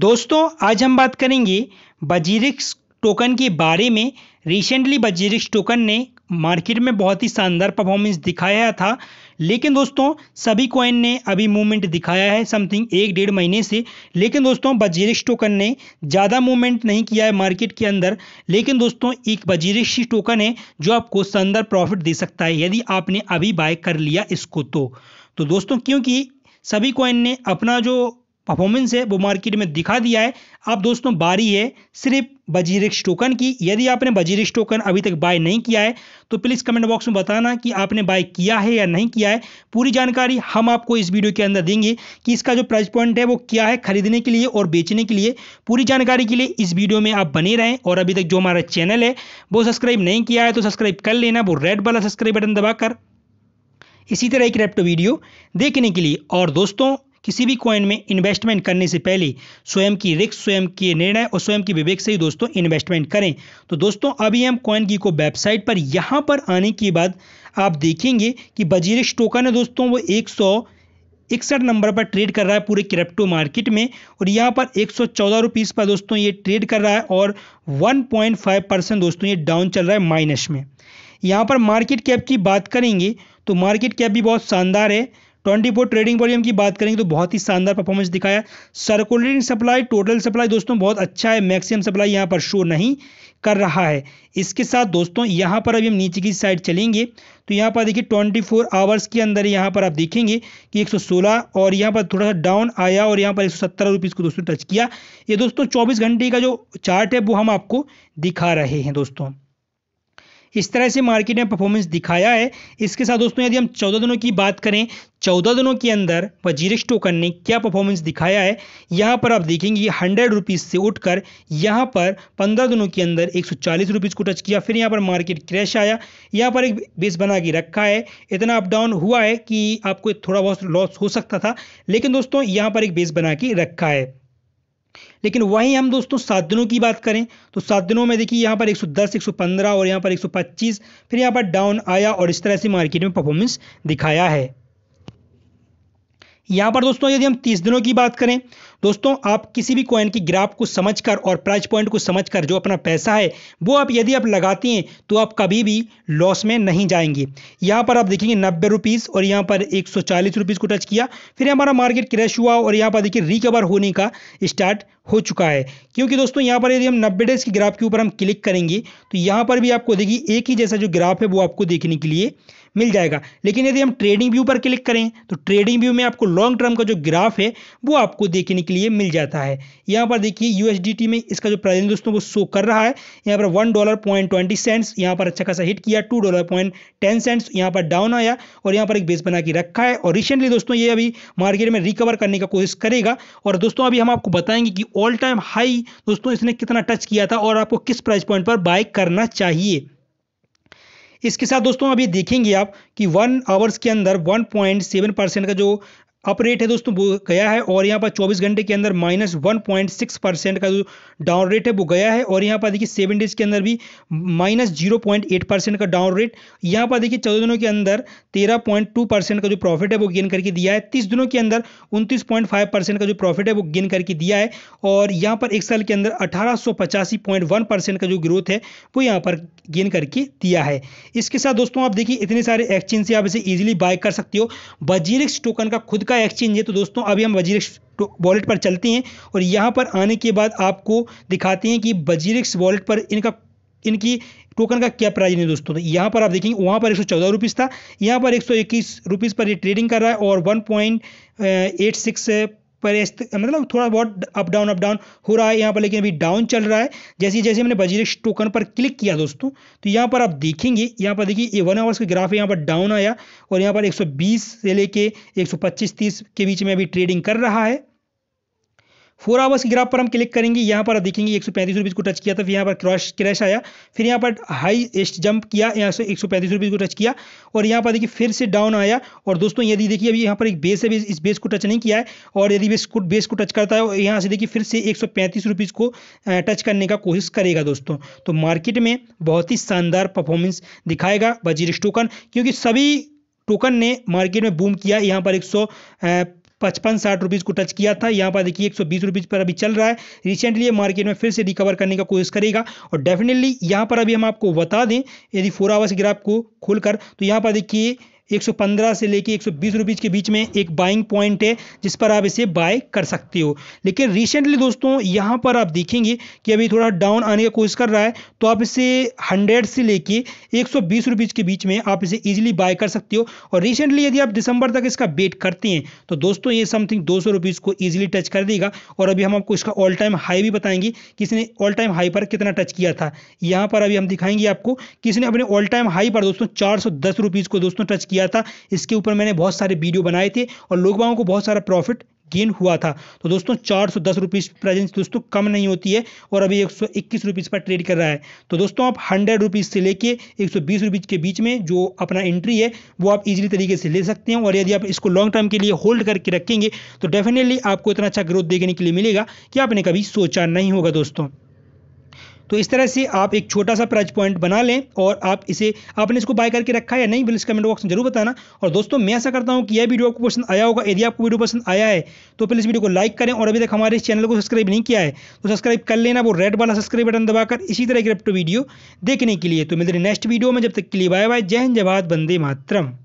दोस्तों आज हम बात करेंगे बजीरिक्स टोकन के बारे में रिसेंटली बजीरिक्स टोकन ने मार्केट में बहुत ही शानदार परफॉर्मेंस दिखाया था लेकिन दोस्तों सभी कॉइन ने अभी मूवमेंट दिखाया है समथिंग एक डेढ़ महीने से लेकिन दोस्तों बजीरिक्स टोकन ने ज़्यादा मूवमेंट नहीं किया है मार्केट के अंदर लेकिन दोस्तों एक बजीरिक्स टोकन है जो आपको शानदार प्रॉफिट दे सकता है यदि आपने अभी बाय कर लिया इसको तो, तो दोस्तों क्योंकि सभी कॉइन ने अपना जो परफॉर्मेंस है वो मार्केट में दिखा दिया है अब दोस्तों बारी है सिर्फ बजीरिक्स टोकन की यदि आपने बजीरिक्स टोकन अभी तक बाय नहीं किया है तो प्लीज़ कमेंट बॉक्स में बताना कि आपने बाय किया है या नहीं किया है पूरी जानकारी हम आपको इस वीडियो के अंदर देंगे कि इसका जो प्राइस पॉइंट है वो क्या है खरीदने के लिए और बेचने के लिए पूरी जानकारी के लिए इस वीडियो में आप बने रहें और अभी तक जो हमारा चैनल है वो सब्सक्राइब नहीं किया है तो सब्सक्राइब कर लेना वो रेड वाला सब्सक्राइब बटन दबाकर इसी तरह एक रेप्टो वीडियो देखने के लिए और दोस्तों किसी भी कॉइन में इन्वेस्टमेंट करने से पहले स्वयं की रिक्स स्वयं के निर्णय और स्वयं की विवेक से ही दोस्तों इन्वेस्टमेंट करें तो दोस्तों अभी हम कॉइन की को वेबसाइट पर यहाँ पर आने के बाद आप देखेंगे कि बजीरिश टोकन है दोस्तों वो एक इकसठ नंबर पर ट्रेड कर रहा है पूरे क्रिप्टो मार्केट में और यहाँ पर एक सौ पर दोस्तों ये ट्रेड कर रहा है और 1.5 परसेंट दोस्तों ये डाउन चल रहा है माइनस में यहाँ पर मार्केट कैप की बात करेंगे तो मार्केट कैप भी बहुत शानदार है ट्वेंटी फोर ट्रेडिंग वॉल्यूम की बात करेंगे तो बहुत ही शानदार परफॉर्मेंस दिखाया सर्कुलेटिंग सप्लाई टोटल सप्लाई दोस्तों बहुत अच्छा है मैक्सिमम सप्लाई यहाँ पर शो नहीं कर रहा है इसके साथ दोस्तों यहाँ पर अभी हम नीचे की साइड चलेंगे तो यहाँ पर देखिए 24 आवर्स के अंदर यहाँ पर आप देखेंगे कि 116 और यहाँ पर थोड़ा सा डाउन आया और यहाँ पर एक सौ को दोस्तों टच किया ये दोस्तों 24 घंटे का जो चार्ट है वो हम आपको दिखा रहे हैं दोस्तों इस तरह से मार्केट ने परफॉर्मेंस दिखाया है इसके साथ दोस्तों यदि हम चौदह दिनों की बात करें चौदह दिनों के अंदर वजीर टोकन ने क्या परफॉर्मेंस दिखाया है यहाँ पर आप देखेंगे हंड्रेड रुपीज़ से उठकर यहाँ पर पंद्रह दिनों के अंदर एक सौ चालीस रुपीज़ को टच किया फिर यहाँ पर मार्केट क्रैश आया यहाँ पर एक बेस बना के रखा है इतना अप डाउन हुआ है कि आपको थोड़ा बहुत लॉस हो सकता था लेकिन दोस्तों यहाँ पर एक बेस बना के रखा है लेकिन वहीं हम दोस्तों सात दिनों की बात करें तो सात दिनों में देखिए यहाँ पर 110, 115 और यहाँ पर 125 फिर यहाँ पर डाउन आया और इस तरह से मार्केट में परफॉर्मेंस दिखाया है यहाँ पर दोस्तों यदि हम तीस दिनों की बात करें दोस्तों आप किसी भी कॉइन की ग्राफ को समझकर और प्राइस पॉइंट को समझकर जो अपना पैसा है वो आप यदि आप लगाती हैं तो आप कभी भी लॉस में नहीं जाएंगे यहाँ पर आप देखेंगे नब्बे रुपीज़ और यहाँ पर एक सौ चालीस रुपीज़ को टच किया फिर हमारा मार्केट क्रैश हुआ और यहाँ पर देखिए रिकवर होने का स्टार्ट हो चुका है क्योंकि दोस्तों यहाँ पर यदि हम नब्बे डेज की ग्राफ के ऊपर हम क्लिक करेंगे तो यहाँ पर भी आपको देखिए एक ही जैसा जो ग्राफ है वो आपको देखने के लिए मिल जाएगा लेकिन यदि हम ट्रेडिंग व्यू पर क्लिक करें तो ट्रेडिंग व्यू में आपको लॉन्ग टर्म का जो ग्राफ है वो आपको देखने के लिए मिल जाता है यहाँ पर देखिए यूएसडीटी में इसका जो प्राइस दोस्तों वो शो कर रहा है यहाँ पर one dollar point twenty cents यहाँ पर अच्छा खासा हिट किया two dollar point ten cents यहाँ पर डाउन आया और यहाँ पर एक बेस बना के रखा है और रिसेंटली दोस्तों ये अभी मार्केट में रिकवर करने का कोशिश करेगा और दोस्तों अभी हम आपको बताएंगे कि ऑल टाइम हाई दोस्तों इसने कितना टच किया था और आपको किस प्राइस पॉइंट पर बाय करना चाहिए इसके साथ दोस्तों अभी देखेंगे आप कि वन आवर्स के अंदर 1.7 परसेंट का जो अप रेट है दोस्तों वो गया है और यहाँ पर 24 घंटे के अंदर माइनस सिक्स परसेंट का जो डाउन रेट है वो गया है और यहाँ पर देखिए सेवन डेज के अंदर भी माइनस एट परसेंट का डाउन रेट यहाँ पर देखिए चौदह दिनों के अंदर 13.2 परसेंट का जो प्रॉफिट है वो गेन करके दिया है तीस दिनों के अंदर उनतीस परसेंट का जो प्रॉफिट है वो गेन करके दिया है और यहाँ पर एक साल के अंदर अठारह परसेंट का जो ग्रोथ है वो यहाँ पर गेन करके दिया है इसके साथ दोस्तों आप देखिए इतने सारे एक्सचेंज से आप इसे ईजिली बाय कर सकते हो बजीरिक्स टोकन का खुद का एक्सचेंज है तो दोस्तों अभी हम वजीरेक्स वॉलेट पर चलते हैं और यहाँ पर आने के बाद आपको दिखाते हैं कि वजीरिक्स वॉलेट पर इनका इनकी टोकन का क्या प्राइस है दोस्तों तो यहाँ पर आप देखेंगे वहाँ पर एक सौ चौदह रुपीज़ था यहाँ पर एक सौ इक्कीस रुपीज़ पर ये ट्रेडिंग कर रहा है और वन पॉइंट एट सिक्स पर मतलब थोड़ा बहुत अप डाउन अप डाउन हो रहा है यहाँ पर लेकिन अभी डाउन चल रहा है जैसे जैसे हमने बजीरेक्स टोकन पर क्लिक किया दोस्तों तो यहाँ पर आप देखेंगे यहाँ पर देखिए ये वन आवर्स का ग्राफ है यहाँ पर डाउन आया और यहाँ पर 120 से लेके 125 30 के बीच में अभी ट्रेडिंग कर रहा है फोर आवर्स की ग्राफ पर हम क्लिक करेंगे यहाँ पर देखेंगे एक सौ को टच किया था फिर यहाँ पर क्रॉश क्रैश आया फिर यहाँ पर हाई एस्ट जंप किया यहाँ से एक सौ को टच किया और यहाँ पर देखिए फिर से डाउन आया और दोस्तों यदि देखिए अभी यहाँ पर एक बेस है इस बेस को टच नहीं किया है और यदि बेस को बेस को टच करता है और यहाँ से देखिए फिर से एक सौ को टच करने का कोशिश करेगा दोस्तों तो मार्केट में बहुत ही शानदार परफॉर्मेंस दिखाएगा बजीरिस टोकन क्योंकि सभी टोकन ने मार्केट में बूम किया यहाँ पर एक पचपन साठ रुपीज़ को टच किया था यहाँ पर देखिए एक सौ पर अभी चल रहा है रिसेंटली मार्केट में फिर से रिकवर करने का कोशिश करेगा और डेफिनेटली यहाँ पर अभी हम आपको बता दें यदि फोर आवर्स ग्राफ को खोलकर तो यहाँ पर देखिए 115 से लेके 120 रुपीज़ के बीच में एक बाइंग पॉइंट है जिस पर आप इसे बाय कर सकते हो लेकिन रिसेंटली दोस्तों यहाँ पर आप देखेंगे कि अभी थोड़ा डाउन आने की कोशिश कर रहा है तो आप इसे हंड्रेड से लेके एक सौ के बीच में आप इसे ईजिली बाय कर सकते हो और रिसेंटली यदि आप दिसंबर तक इसका वेट करते हैं तो दोस्तों ये समथिंग दो सौ को ईजिली टच कर देगा और अभी हम आपको इसका ऑल टाइम हाई भी बताएंगे कि इसने ऑल टाइम हाई पर कितना टच किया था यहाँ पर अभी हम दिखाएंगे आपको कि इसने अपने ऑल टाइम हाई पर दोस्तों चार सौ को दोस्तों टच किया किया था इसके ऊपर मैंने बहुत सारे वीडियो बनाए थे और लोग को बहुत सारा प्रॉफिट गेन हुआ था तो दोस्तों चार सौ दस रुपीज़ प्रेजेंस दोस्तों कम नहीं होती है और अभी एक सौ इक्कीस रुपीज़ पर ट्रेड कर रहा है तो दोस्तों आप हंड्रेड रुपीज़ से लेके एक सौ बीस रुपीज़ के बीच में जो अपना एंट्री है वो आप इजीली तरीके से ले सकते हैं और यदि आप इसको लॉन्ग टर्म के लिए होल्ड करके रखेंगे तो डेफिनेटली आपको इतना अच्छा ग्रोथ देखने के लिए मिलेगा कि आपने कभी सोचा नहीं होगा दोस्तों तो इस तरह से आप एक छोटा सा प्राइज पॉइंट बना लें और आप इसे आपने इसको बाय करके रखा है या नहीं बिल्स कमेंट बॉक्स में जरूर बताना और दोस्तों मैं ऐसा करता हूँ कि यह वीडियो आपको पसंद आया होगा यदि आपको वीडियो पसंद आया है तो प्लीज़ वीडियो को लाइक करें और अभी तक हमारे इस चैनल को सब्सक्राइब नहीं किया है तो सब्सक्राइब कर लेना वो रेड वाला सब्सक्राइब बटन दबाकर इसी तरह की क्रिप्टो वीडियो देखने के लिए तो मिलते हैं नेक्स्ट वीडियो में जब तक के लिए बाय बाय जय हिंद जवाद वंदे मातरम